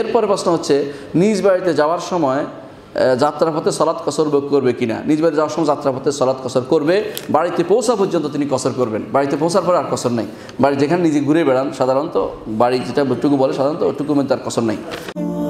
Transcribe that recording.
এরপরে প্রশ্ন হচ্ছে নিজ বাড়িতে যাওয়ার সময় যাত্রাপথে সলাৎ কসর করবে কিনা নিজ বাড়িতে যাওয়ার সময় যাত্রাপথে সলাৎ কসর করবে বাড়িতে পৌঁছা পর্যন্ত তিনি কসর করবেন বাড়িতে পৌঁছার পরে আর কসর নেই বাড়ি যেখানে নিজে ঘুরে বেড়ান সাধারণত বাড়ি যেটা টুকু বলে সাধারণত ওটুকু মধ্যে আর কসর নেই